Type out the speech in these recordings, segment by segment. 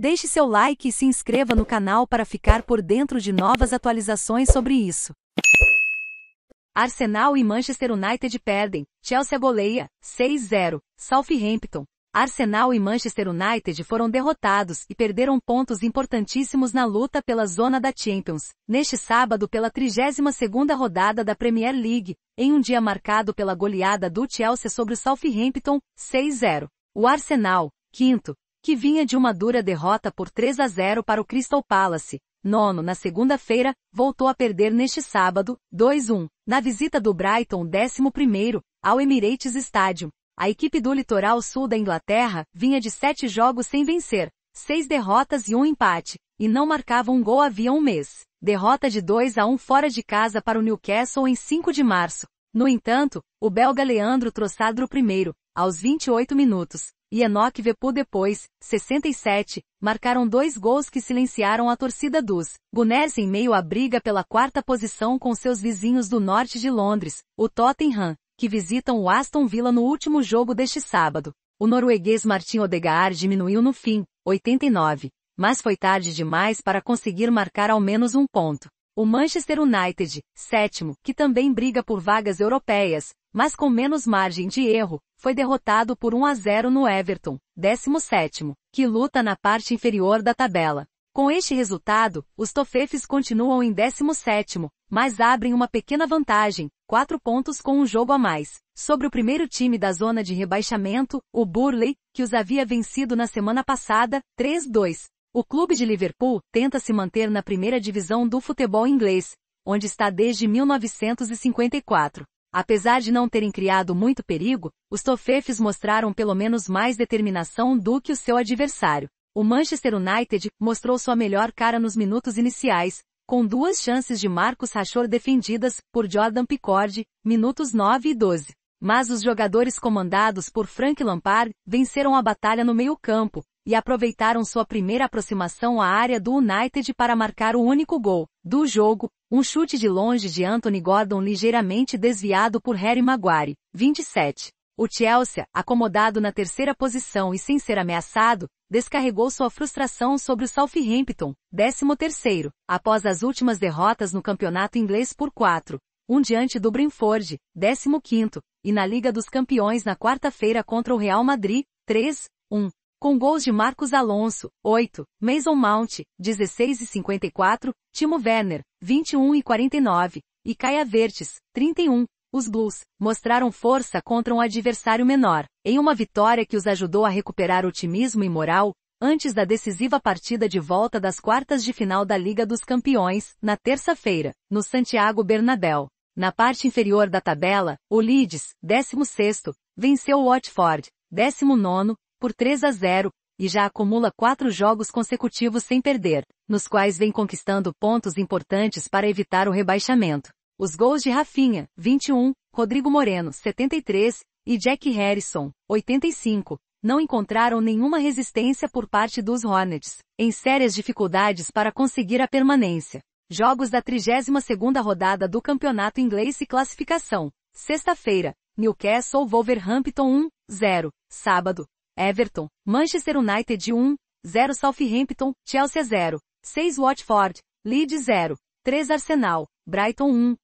Deixe seu like e se inscreva no canal para ficar por dentro de novas atualizações sobre isso. Arsenal e Manchester United perdem. Chelsea goleia 6-0. Southampton. Arsenal e Manchester United foram derrotados e perderam pontos importantíssimos na luta pela zona da Champions, neste sábado pela 32ª rodada da Premier League, em um dia marcado pela goleada do Chelsea sobre o Southampton, 6-0. O Arsenal, quinto, que vinha de uma dura derrota por 3 a 0 para o Crystal Palace, nono na segunda-feira, voltou a perder neste sábado, 2-1, na visita do Brighton 11 ao Emirates Stadium. A equipe do litoral sul da Inglaterra vinha de sete jogos sem vencer, seis derrotas e um empate, e não marcava um gol havia um mês. Derrota de 2 a 1 fora de casa para o Newcastle em 5 de março. No entanto, o belga Leandro Trossardro I, aos 28 minutos, e Enoch Vepu depois, 67, marcaram dois gols que silenciaram a torcida dos Gunners em meio à briga pela quarta posição com seus vizinhos do norte de Londres, o Tottenham, que visitam o Aston Villa no último jogo deste sábado. O norueguês Martin Odegaard diminuiu no fim, 89, mas foi tarde demais para conseguir marcar ao menos um ponto. O Manchester United, sétimo, que também briga por vagas europeias, mas com menos margem de erro, foi derrotado por 1 a 0 no Everton, 17, que luta na parte inferior da tabela. Com este resultado, os Toffees continuam em 17, mas abrem uma pequena vantagem, 4 pontos com um jogo a mais, sobre o primeiro time da zona de rebaixamento, o Burley, que os havia vencido na semana passada, 3-2, o clube de Liverpool tenta se manter na primeira divisão do futebol inglês, onde está desde 1954. Apesar de não terem criado muito perigo, os Toffees mostraram pelo menos mais determinação do que o seu adversário. O Manchester United mostrou sua melhor cara nos minutos iniciais, com duas chances de Marcos Rashford defendidas por Jordan Pickford, minutos 9 e 12. Mas os jogadores comandados por Frank Lampard venceram a batalha no meio-campo, e aproveitaram sua primeira aproximação à área do United para marcar o único gol do jogo, um chute de longe de Anthony Gordon ligeiramente desviado por Harry Maguire, 27. O Chelsea, acomodado na terceira posição e sem ser ameaçado, descarregou sua frustração sobre o Southampton, 13º, após as últimas derrotas no campeonato inglês por 4, um diante do Brentford, 15º, e na Liga dos Campeões na quarta-feira contra o Real Madrid, 3, 1 com gols de Marcos Alonso, 8, Mason Mount, 16 e 54, Timo Werner, 21 e 49, e Caia Vertes, 31. Os Blues mostraram força contra um adversário menor, em uma vitória que os ajudou a recuperar otimismo e moral, antes da decisiva partida de volta das quartas de final da Liga dos Campeões, na terça-feira, no Santiago Bernabéu. Na parte inferior da tabela, o Leeds, 16º, venceu o Watford, 19º, por 3 a 0, e já acumula quatro jogos consecutivos sem perder, nos quais vem conquistando pontos importantes para evitar o rebaixamento. Os gols de Rafinha, 21, Rodrigo Moreno, 73, e Jack Harrison, 85, não encontraram nenhuma resistência por parte dos Hornets, em sérias dificuldades para conseguir a permanência. Jogos da 32ª rodada do Campeonato Inglês e classificação. Sexta-feira, Newcastle Wolverhampton 1, 0. Sábado, Everton, Manchester United 1, 0 Southampton, Chelsea 0, 6 Watford, Leeds 0, 3 Arsenal, Brighton 1,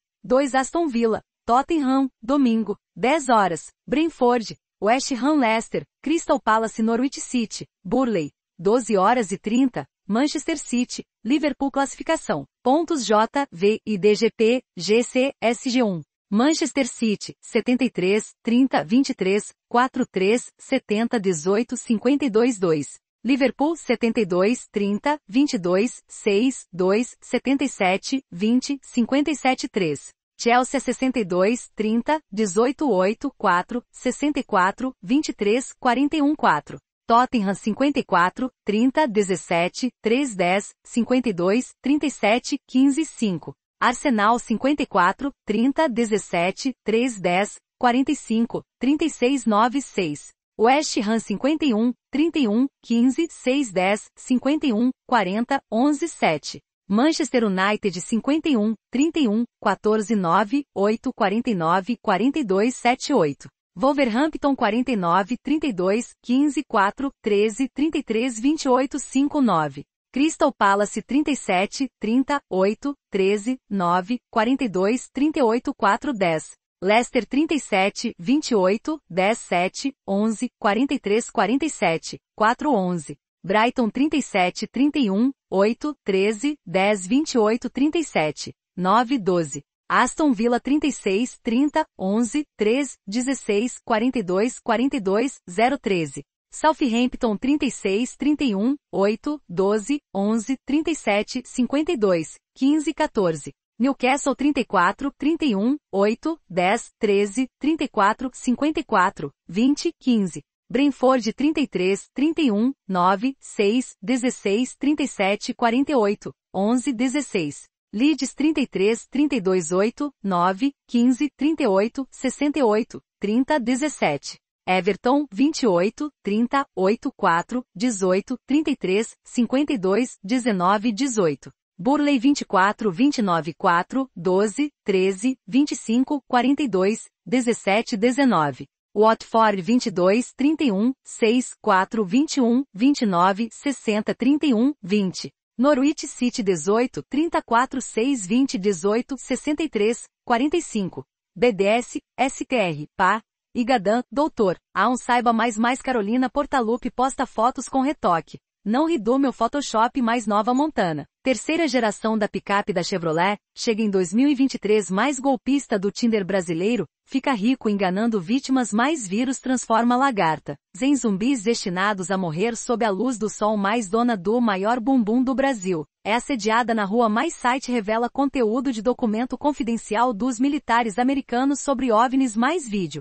2 Aston Villa, Tottenham, domingo, 10 horas, Brentford, West Ham Leicester, Crystal Palace Norwich City, Burley, 12 horas e 30, Manchester City, Liverpool classificação, pontos J, V e DGP, GC, SG1. Manchester City, 73, 30, 23, 43, 70, 18, 52, 2. Liverpool 72, 30, 22, 6, 2, 77, 20, 57, 3. Chelsea 62, 30, 18, 8, 4, 64, 23, 41, 4. Tottenham 54, 30, 17, 3, 10, 52, 37, 15, 5. Arsenal 54, 30, 17, 3, 10, 45, 36, 9, 6. West Ham 51, 31, 15, 6, 10, 51, 40, 11, 7. Manchester United 51, 31, 14, 9, 8, 49, 42, 7, 8. Wolverhampton 49, 32, 15, 4, 13, 33, 28, 5, 9. Crystal Palace 37, 30, 8, 13, 9, 42, 38, 4, 10. Leicester 37, 28, 10, 7, 11, 43, 47, 4, 11. Brighton 37, 31, 8, 13, 10, 28, 37, 9, 12. Aston Villa 36, 30, 11, 3, 16, 42, 42, 013. Southampton 36, 31, 8, 12, 11, 37, 52, 15, 14. Newcastle 34, 31, 8, 10, 13, 34, 54, 20, 15. Brentford 33, 31, 9, 6, 16, 37, 48, 11, 16. Leeds 33, 32, 8, 9, 15, 38, 68, 30, 17. Everton, 28, 30, 8, 4, 18, 33, 52, 19, 18. Burley 24, 29, 4, 12, 13, 25, 42, 17, 19. Watford 22, 31, 6, 4, 21, 29, 60, 31, 20. Norwich City 18, 34, 6, 20, 18, 63, 45. BDS, STR, PA, Igadan, doutor, a um saiba mais mais Carolina Portalupe posta fotos com retoque. Não ri meu Photoshop mais nova Montana. Terceira geração da picape da Chevrolet, chega em 2023 mais golpista do Tinder brasileiro, fica rico enganando vítimas mais vírus transforma lagarta. Zen zumbis destinados a morrer sob a luz do sol mais dona do maior bumbum do Brasil. É assediada na rua mais site revela conteúdo de documento confidencial dos militares americanos sobre OVNIs mais vídeo.